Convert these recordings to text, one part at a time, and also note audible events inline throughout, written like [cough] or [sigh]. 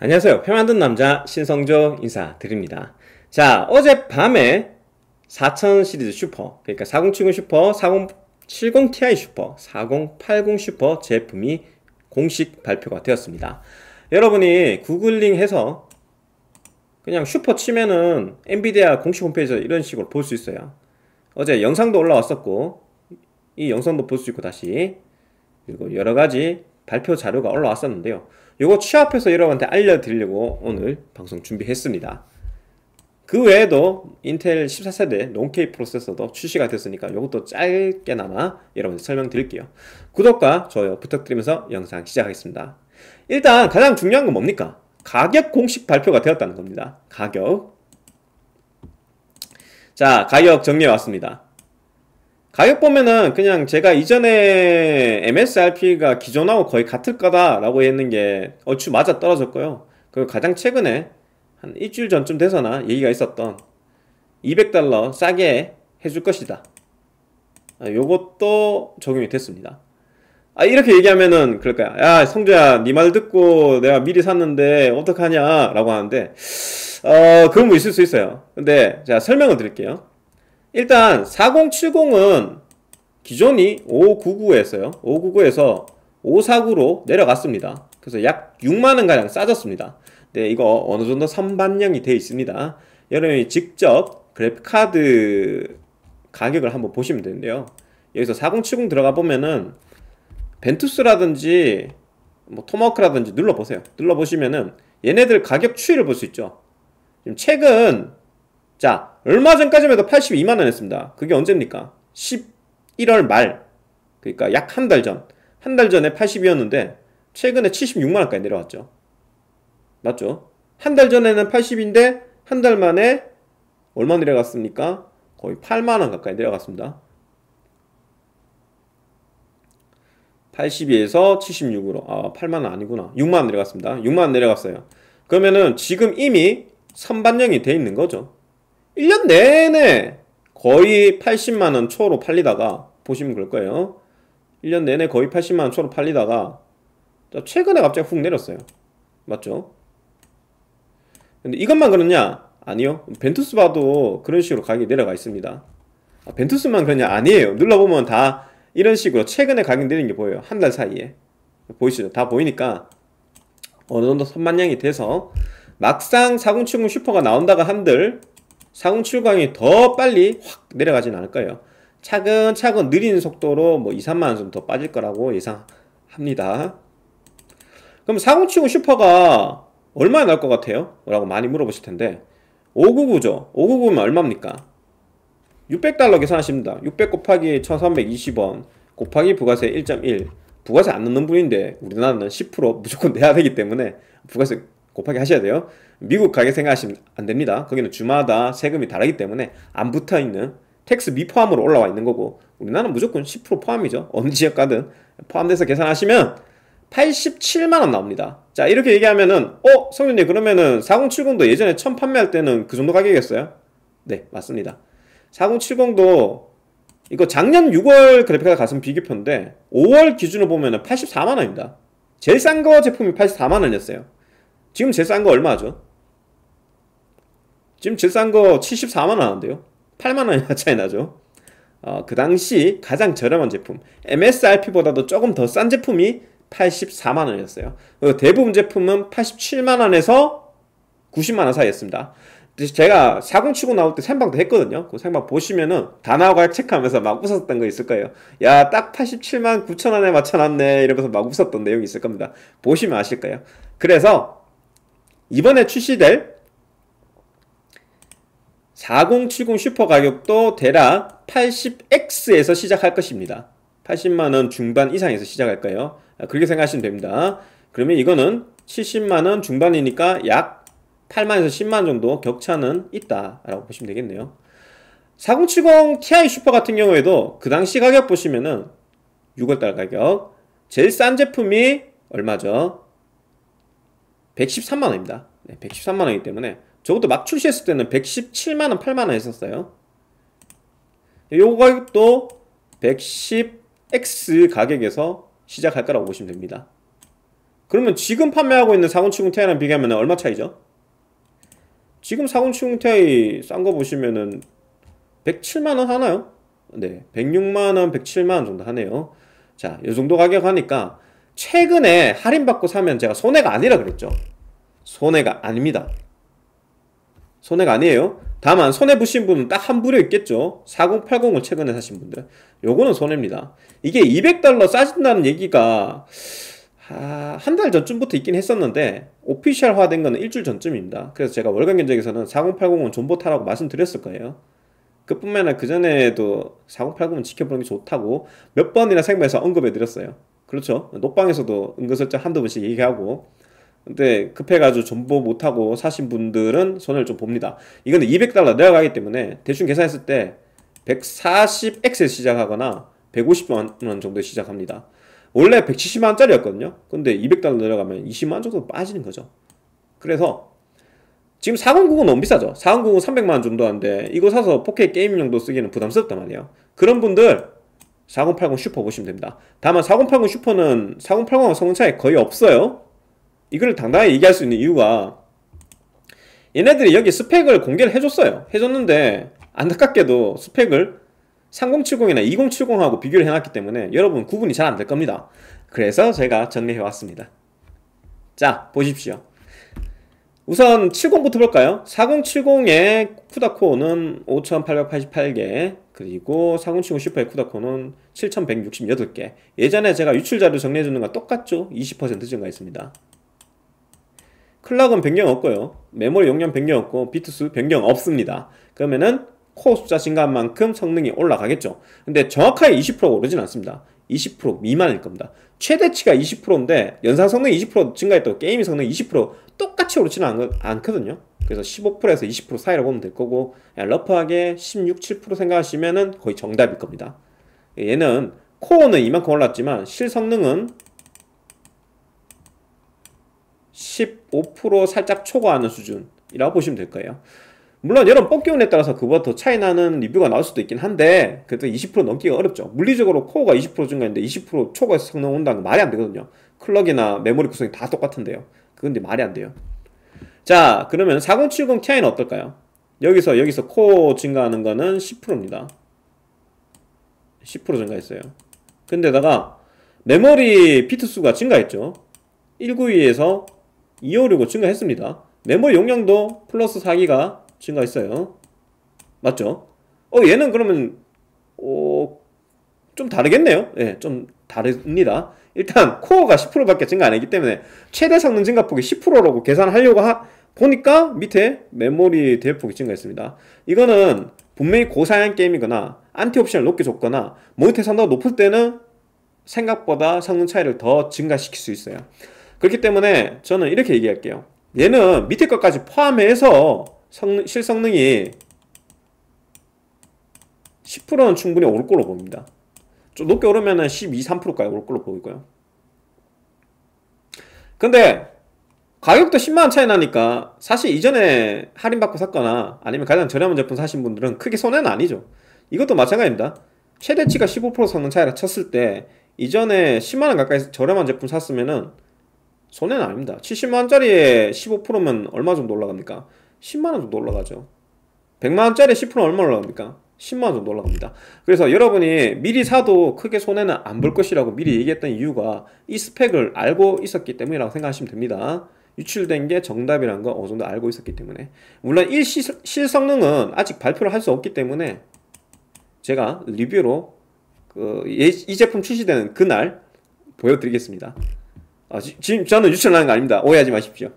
안녕하세요. 표 만든 남자 신성조 인사드립니다. 자, 어젯밤에 4000 시리즈 슈퍼, 그러니까 4070 슈퍼, 4070 Ti 슈퍼, 4080 슈퍼 제품이 공식 발표가 되었습니다. 여러분이 구글링 해서 그냥 슈퍼 치면은 엔비디아 공식 홈페이지에서 이런 식으로 볼 수 있어요. 어제 영상도 올라왔었고 이 영상도 볼 수 있고 다시 그리고 여러가지 발표 자료가 올라왔었는데요. 이거 취합해서 여러분한테 알려드리려고 오늘 방송 준비했습니다. 그 외에도 인텔 14세대 논케이 프로세서도 출시가 됐으니까 이것도 짧게나마 여러분께 설명드릴게요. 구독과 좋아요 부탁드리면서 영상 시작하겠습니다. 일단 가장 중요한 건 뭡니까? 가격 공식 발표가 되었다는 겁니다. 가격 자 가격 정리해 왔습니다. 가격 보면은 그냥 제가 이전에 MSRP가 기존하고 거의 같을 거다라고 했는 게 얼추 맞아 떨어졌고요. 그리고 가장 최근에 한 일주일 전쯤 돼서나 얘기가 있었던 200달러 싸게 해줄 것이다. 아, 요것도 적용이 됐습니다. 아 이렇게 얘기하면은 그럴까요? 야 성주야 네 말 듣고 내가 미리 샀는데 어떡하냐 라고 하는데 어 그런 거 있을 수 있어요. 근데 제가 설명을 드릴게요. 일단 4070은 기존이 599에서요. 599에서 549로 내려갔습니다. 그래서 약 6만원가량 싸졌습니다. 네, 이거 어느 정도 선반영이 되어 있습니다. 여러분이 직접 그래픽카드 가격을 한번 보시면 되는데요. 여기서 4070 들어가 보면은 벤투스라든지 뭐 토마호크라든지 눌러보세요. 눌러보시면은 얘네들 가격 추이를 볼 수 있죠. 지금 최근 자, 얼마 전까지만 해도 82만원 했습니다. 그게 언제입니까? 11월 말. 그러니까 약 한 달 전. 한 달 전에 80이었는데, 최근에 76만원까지 내려왔죠. 맞죠? 한 달 전에는 80인데, 한 달 만에 얼마 내려갔습니까? 거의 8만원 가까이 내려갔습니다. 82에서 76으로 아 8만원 아니구나 6만원 내려갔습니다 6만원 내려갔어요 그러면은 지금 이미 선반영이 돼 있는 거죠 1년 내내 거의 80만원 초로 팔리다가 보시면 그럴 거예요 1년 내내 거의 80만원 초로 팔리다가 최근에 갑자기 훅 내렸어요 맞죠? 근데 이것만 그렇냐? 아니요 벤투스 봐도 그런 식으로 가격이 내려가 있습니다 아, 벤투스만 그러냐? 아니에요 눌러보면 다 이런 식으로 최근에 가격 이 내린 게 보여요 한 달 사이에 보이시죠? 다 보이니까 어느 정도 선반영이 돼서 막상 4070 슈퍼가 나온다가 한들 상0출광이더 빨리 확 내려가진 않을 거예요. 차근차근 느린 속도로 뭐 2, 3만원 정도 더 빠질 거라고 예상합니다. 그럼 상407 슈퍼가 얼마에 나올 것 같아요? 라고 많이 물어보실 텐데 599죠. 599면 얼마입니까? 600달러 계산하십니다. 600 곱하기 1320원 곱하기 부가세 1.1 부가세 안 넣는 분인데 우리나라는 10% 무조건 내야 되기 때문에 부가세 곱하기 하셔야 돼요. 미국 가격 생각하시면 안 됩니다. 거기는 주마다 세금이 다르기 때문에 안 붙어 있는 텍스 미포함으로 올라와 있는 거고 우리나라는 무조건 10% 포함이죠. 어느 지역 가든 포함돼서 계산하시면 87만원 나옵니다. 자 이렇게 얘기하면은 어? 성윤님 그러면은 4070도 예전에 처음 판매할 때는 그 정도 가격이었어요? 네 맞습니다. 4070도 이거 작년 6월 그래픽카 가슴 비교표인데 5월 기준으로 보면은 84만원입니다. 제일 싼 거 제품이 84만원이었어요. 지금 제일 싼 거 얼마죠? 지금 제일 싼 거 74만원 하는데요 8만원이나 [laughs] 차이 나죠 어, 그 당시 가장 저렴한 제품 MSRP보다도 조금 더 싼 제품이 84만원이었어요 대부분 제품은 87만원에서 90만원 사이였습니다 제가 사공 치고 나올 때 생방도 했거든요 그 생방 보시면은 단화가 체크하면서 막 웃었던 거 있을 거예요 야 딱 87만 9천원에 맞춰놨네 이러면서 막 웃었던 내용이 있을 겁니다 보시면 아실 거예요 그래서 이번에 출시될 4070 슈퍼 가격도 대략 80X에서 시작할 것입니다. 80만원 중반 이상에서 시작할까요? 아, 그렇게 생각하시면 됩니다. 그러면 이거는 70만원 중반이니까 약 8만에서 10만 정도 격차는 있다라고 보시면 되겠네요. 4070 Ti 슈퍼 같은 경우에도 그 당시 가격 보시면은 6월달 가격 제일 싼 제품이 얼마죠? 113만원입니다 네, 113만원이기 때문에 저것도 막 출시했을 때는 117만원 8만원 했었어요 요 가격도 110X 가격에서 시작할 거라고 보시면 됩니다 그러면 지금 판매하고 있는 4070 Ti랑 비교하면 얼마 차이죠? 지금 4070 Ti 싼거 보시면은 107만원 하나요? 네 106만원 107만원 정도 하네요 자 요정도 가격 하니까 최근에 할인받고 사면 제가 손해가 아니라 그랬죠. 손해가 아닙니다. 손해가 아니에요. 다만 손해 보신 분은 딱 한 부류 있겠죠. 4080을 최근에 사신 분들. 요거는 손해입니다. 이게 200달러 싸진다는 얘기가 아, 한 달 전쯤부터 있긴 했었는데 오피셜화된 거는 일주일 전쯤입니다. 그래서 제가 월간 견적에서는 4080은 존버타라고 말씀드렸을 거예요. 그뿐만 아니라 그전에도 4080은 지켜보는 게 좋다고 몇 번이나 생방에서 언급해드렸어요. 그렇죠. 녹방에서도 은근슬쩍 한두 번씩 얘기하고 근데 급해가지고 전보 못하고 사신 분들은 손을 좀 봅니다. 이거는 200달러 내려가기 때문에 대충 계산했을 때 140X에 시작하거나 150만원 정도에 시작합니다. 원래 170만원짜리였거든요. 근데 200달러 내려가면 20만원 정도 빠지는 거죠. 그래서 지금 409은 너무 비싸죠. 409은 300만원 정도 한데 이거 사서 4K 게임용도 쓰기는 부담스럽단 말이에요. 그런 분들 4080 슈퍼 보시면 됩니다. 다만 4080 슈퍼는 4 0 8 0하 성능 차이 거의 없어요. 이걸 당당하게 얘기할 수 있는 이유가 얘네들이 여기 스펙을 공개를 해줬어요. 해줬는데 안타깝게도 스펙을 3070이나 2070하고 비교를 해놨기 때문에 여러분 구분이 잘 안 될 겁니다. 그래서 제가 정리해왔습니다 자, 보십시오. 우선 70부터 볼까요? 4070의 쿠다코어는 5888개 그리고 상훈치고 슈퍼 에쿠다코는 7,168개. 예전에 제가 유출자료 정리해주는 거 똑같죠? 20% 증가했습니다. 클락은 변경 없고요. 메모리 용량 변경 없고 비트수 변경 없습니다. 그러면은 코어 숫자 증가한 만큼 성능이 올라가겠죠. 근데 정확하게 20%가 오르진 않습니다. 20% 미만일 겁니다. 최대치가 20%인데 연산 성능이 20% 증가했다고 게임 성능이 20% 똑같이 오르지는 않, 거든요 그래서 15%에서 20% 사이라고 보면 될 거고 러프하게 16, 7%생각하시면 거의 정답일 겁니다. 얘는 코어는 이만큼 올랐지만 실성능은 15% 살짝 초과하는 수준이라고 보시면 될 거예요. 물론 여러분 뽑기운에 따라서 그보다 더 차이 나는 리뷰가 나올 수도 있긴 한데 그래도 20% 넘기가 어렵죠 물리적으로 코어가 20% 증가했는데 20% 초과해서 성능 온다는 건 말이 안 되거든요 클럭이나 메모리 구성이 다 똑같은데요 그건 데 말이 안 돼요 자 그러면 4070 Ti는 어떨까요? 여기서 여기서 코어 증가하는 거는 10%입니다 10% 증가했어요 근데다가 메모리 피트 수가 증가했죠 192에서 2 5 6으 증가했습니다 메모리 용량도 플러스 4기가 증가했어요 맞죠? 어 얘는 그러면 어, 좀 다르겠네요 예, 좀 다릅니다 일단 코어가 10% 밖에 증가 안했기 때문에 최대 성능 증가폭이 10%라고 계산하려고 하, 보니까 밑에 메모리 대폭이 증가했습니다. 이거는 분명히 고사양 게임이거나 안티 옵션을 높게 줬거나 모니터 상당히 높을 때는 생각보다 성능 차이를 더 증가시킬 수 있어요. 그렇기 때문에 저는 이렇게 얘기할게요. 얘는 밑에 것까지 포함해서 성능, 실성능이 10%는 충분히 오를 걸로 봅니다. 좀 높게 오르면 12, 3%까지 오를 걸로 보이고요. 근데 가격도 10만원 차이 나니까 사실 이전에 할인받고 샀거나 아니면 가장 저렴한 제품 사신 분들은 크게 손해는 아니죠 이것도 마찬가지입니다 최대치가 15% 성능 차이라 쳤을 때 이전에 10만원 가까이 저렴한 제품 샀으면은 손해는 아닙니다 70만원짜리에 15%면 얼마 정도 올라갑니까? 10만원 정도 올라가죠 100만원짜리에 10% 얼마 올라갑니까? 10만원 정도 올라갑니다 그래서 여러분이 미리 사도 크게 손해는 안 볼 것이라고 미리 얘기했던 이유가 이 스펙을 알고 있었기 때문이라고 생각하시면 됩니다 유출된 게 정답이라는 건 어느 정도 알고 있었기 때문에 물론 1 실성능은 아직 발표를 할 수 없기 때문에 제가 리뷰로 그이 예, 제품 출시되는 그날 보여드리겠습니다 아, 지, 지금 저는 유출하는 거 아닙니다 오해하지 마십시오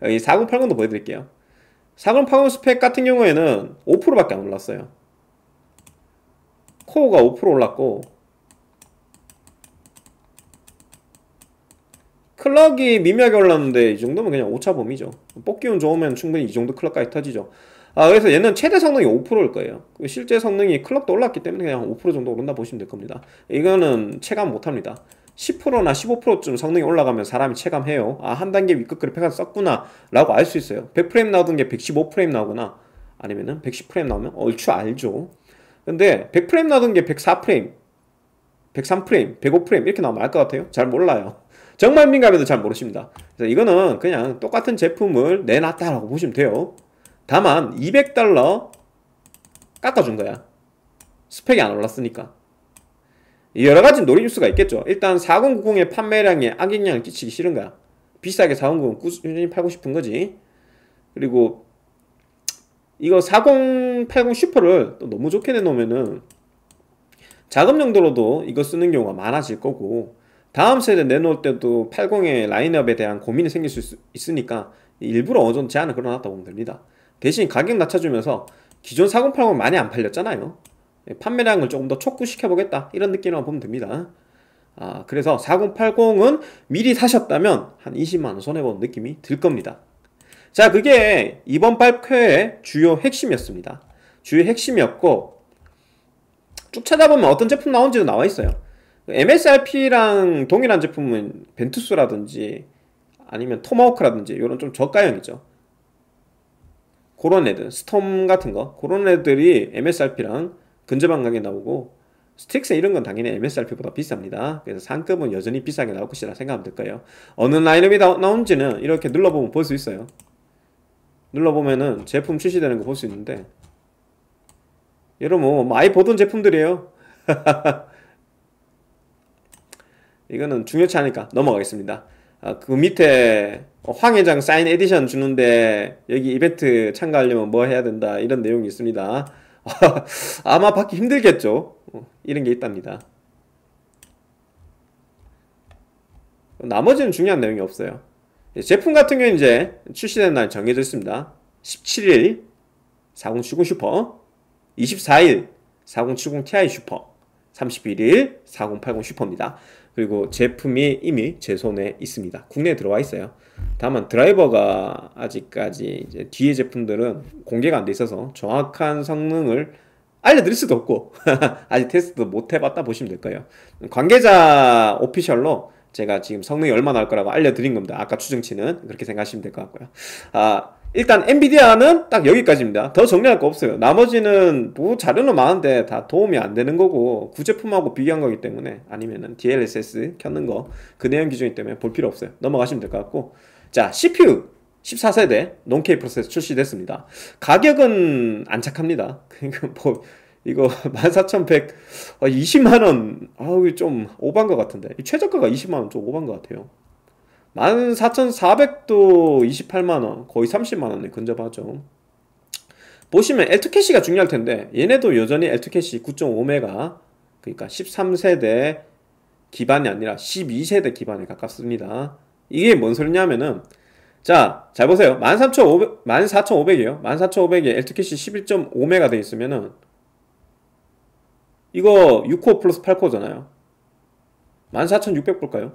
4080도 [laughs] 보여드릴게요 4080 스펙 같은 경우에는 5% 밖에 안 올랐어요 코어가 5% 올랐고 클럭이 미묘하게 올랐는데 이 정도면 그냥 오차범위죠. 뽑기 운 좋으면 충분히 이 정도 클럭까지 터지죠. 아 그래서 얘는 최대 성능이 5%일 거예요. 그 실제 성능이 클럭도 올랐기 때문에 그냥 5% 정도 오른다 보시면 될 겁니다. 이거는 체감 못합니다. 10%나 15%쯤 성능이 올라가면 사람이 체감해요. 아, 한 단계 위급 그래픽가 썼구나. 라고 알 수 있어요. 100프레임 나오던 게 115프레임 나오거나, 아니면은 110프레임 나오면 얼추 알죠. 근데 100프레임 나오던 게 104프레임, 103프레임, 105프레임 이렇게 나오면 알 것 같아요? 잘 몰라요. 정말 민감해도 잘 모르십니다. 그래서 이거는 그냥 똑같은 제품을 내놨다라고 보시면 돼요. 다만 200달러 깎아준 거야. 스펙이 안 올랐으니까. 여러 가지 놀이 뉴스가 있겠죠. 일단 4090의 판매량에 악영향을 끼치기 싫은 거야. 비싸게 4090 꾸준히 팔고 싶은 거지. 그리고 이거 4080 슈퍼를 또 너무 좋게 내놓으면은 자금 용도로도 이거 쓰는 경우가 많아질 거고 다음 세대 내놓을 때도 80의 라인업에 대한 고민이 생길 수 있으니까 일부러 어느 정도 제한을 걸어놨다 보면 됩니다. 대신 가격 낮춰주면서 기존 4080은 많이 안 팔렸잖아요. 예, 판매량을 조금 더 촉구시켜보겠다 이런 느낌으로 보면 됩니다. 아, 그래서 4080은 미리 사셨다면 한 20만원 손해보는 느낌이 들 겁니다. 자, 그게 이번 8회의 주요 핵심이었습니다. 주요 핵심이었고, 쭉 찾아보면 어떤 제품 나온지도 나와 있어요. MSRP랑 동일한 제품은 벤투스라든지 아니면 토마호크라든지 이런 좀 저가형이죠. 그런 애들, 스톰 같은 거, 그런 애들이 MSRP랑 근접한 가격에 나오고 스틱스 이런 건 당연히 MSRP보다 비쌉니다. 그래서 상급은 여전히 비싸게 나올 것이라 생각하면 될 거예요. 어느 라인업이 나, 나온지는 이렇게 눌러보면 볼 수 있어요. 눌러보면은 제품 출시되는 거 볼 수 있는데 여러분 뭐 많이 보던 제품들이에요. [laughs] 이거는 중요치 않으니까 넘어가겠습니다. 아, 그 밑에 황회장 사인 에디션 주는데 여기 이벤트 참가하려면 뭐 해야 된다 이런 내용이 있습니다. [laughs] 아마 받기 힘들겠죠. 어, 이런 게 있답니다. 나머지는 중요한 내용이 없어요. 예, 제품 같은 경우 이제 출시되날 정해져 있습니다. 17일 4070 슈퍼, 24일 4070 Ti 슈퍼, 31일 4080 슈퍼입니다. 그리고 제품이 이미 제 손에 있습니다. 국내에 들어와 있어요. 다만 드라이버가 아직까지 이제 뒤에 제품들은 공개가 안 돼 있어서 정확한 성능을 알려드릴 수도 없고 [laughs] 아직 테스트도 못 해봤다 보시면 될 거예요. 관계자 오피셜로 제가 지금 성능이 얼마나 할 거라고 알려드린 겁니다. 아까 추정치는 그렇게 생각하시면 될 것 같고요. 아 일단 엔비디아는 딱 여기까지입니다. 더 정리할 거 없어요. 나머지는 뭐 자료는 많은데 다 도움이 안 되는 거고 구제품하고 비교한 거기 때문에 아니면은 DLSS 켰는 거 그 내용 기준이 때문에 볼 필요 없어요. 넘어가시면 될 것 같고 자 CPU 14세대 논케이 프로세스 출시됐습니다. 가격은 안 착합니다. 그니까뭐 [laughs] 이거 14,120만원 뭐 어, 아우 좀 오반 것 같은데 최저가가 20만원 좀 오반 것 같아요. 14,400도 28만원 거의 30만원에 근접하죠 보시면 엘투캐시가 중요할 텐데 얘네도 여전히 엘투캐시 9.5메가 그러니까 13세대 기반이 아니라 12세대 기반에 가깝습니다 이게 뭔 소리냐면은 자, 잘 보세요. 13,500, 14,500이에요. 14,500에 엘투캐시 11.5메가 돼 있으면은 이거 6코 플러스 8코잖아요. 14,600 볼까요?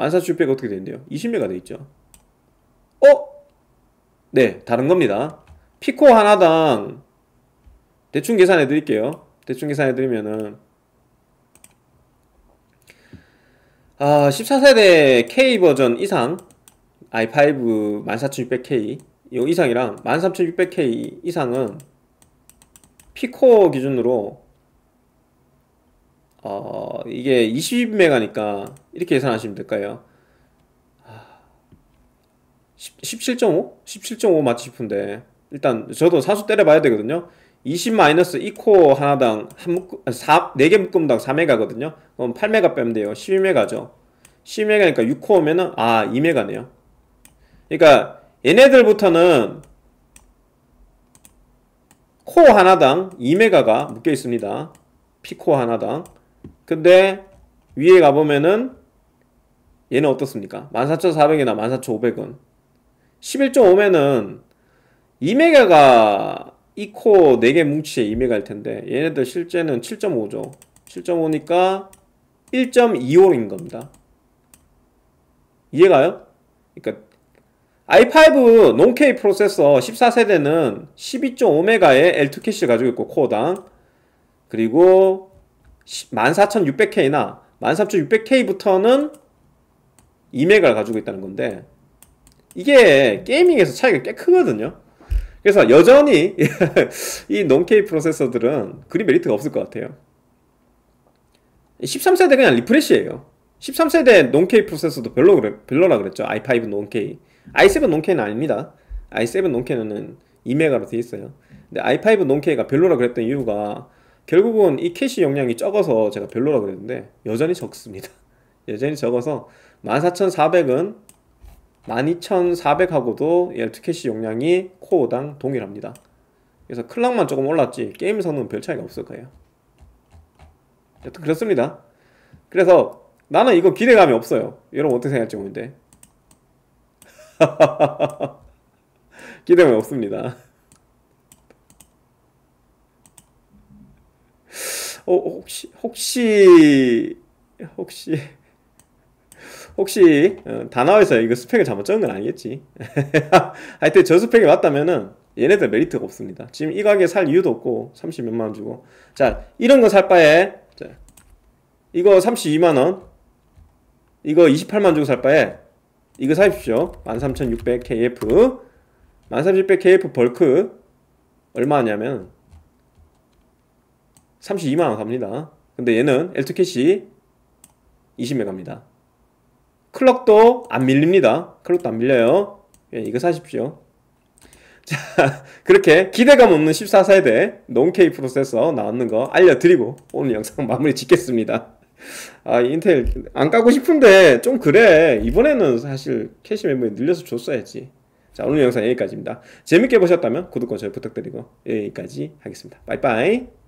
1만사0백 어떻게 되는데요? 20매가 돼 있죠. 어? 네, 다른 겁니다. 피코 하나당 대충 계산해 드릴게요. 대충 계산해 드리면은 아, 14세대 K 버전 이상 i5 14600K 이 이상이랑 13600K 이상은 피코 기준으로 어, 이게 20메가니까 이렇게 계산하시면 될까요? 17.5? 17.5 맞지 싶은데 일단 저도 사수 때려봐야 되거든요 20 마이너스 2코 하나당 한 묶음, 4, 4개 묶음당 4메가거든요 그럼 8메가 빼면 돼요 12메가죠 12메가니까 6코 면은아 2메가네요 그러니까 얘네들부터는 코 하나당 2메가가 묶여 있습니다 피코 하나당 근데 위에 가보면은 얘는 어떻습니까? 14,400이나 14,500은 11.5매는 2메가가 이코 4개 뭉치에 2메가일 텐데 얘네들 실제는 7.5죠. 7.5니까 1.25인 겁니다. 이해가요? 그러니까 i5 논K 프로세서 14세대는 12.5메가의 L2 캐시를 가지고 있고 코어당 그리고 14,600K나 13,600K부터는 2메가를 가지고 있다는 건데 이게 게이밍에서 차이가 꽤 크거든요 그래서 여전히 이논케이 [laughs] 프로세서들은 그리 메리트가 없을 것 같아요 13세대 그냥 리프레시예요 13세대 논케이 프로세서도 별로 그래, 별로라 그랬죠 i5 논케이 i7 논케이는 아닙니다 i7 논케이는 2메가로 돼 있어요 근데 i5 논케이가 별로라 그랬던 이유가 결국은 이 캐시 용량이 적어서 제가 별로라 그랬는데 여전히 적습니다. [laughs] 여전히 적어서 14,400은 12,400하고도 12캐시 용량이 코어당 동일합니다. 그래서 클락만 조금 올랐지 게임 성능은 별 차이가 없을 거예요. 여튼 그렇습니다. 그래서 나는 이거 기대감이 없어요. 여러분 어떻게 생각할지 모르는데. [laughs] 기대감이 없습니다. 어, 혹시 혹시 혹시 혹시 어, 단어에서 이거 스펙을 잘못 적은 건 아니겠지 [laughs] 하여튼 저 스펙이 맞다면은 얘네들 메리트가 없습니다 지금 이 가게 살 이유도 없고 30 몇만원 주고 자 이런 거 살 바에 자, 이거 32만원 이거 28만원 주고 살 바에 이거 사십시오 13600KF 13600KF 벌크 얼마 하냐면 32만원 갑니다. 근데 얘는 L2 캐시 20매 갑니다. 클럭도 안 밀립니다. 클럭도 안 밀려요. 예, 이거 사십시오. [laughs] 자, 그렇게 기대감 없는 14세대 논케이 프로세서 나왔는 거 알려드리고 오늘 영상 마무리 짓겠습니다. 아, 인텔 안 까고 싶은데 좀 그래. 이번에는 사실 캐시 메모리 늘려서 줬어야지. 자, 오늘 영상 여기까지입니다. 재밌게 보셨다면 구독과 좋아요 부탁드리고 여기까지 하겠습니다. 빠이빠이.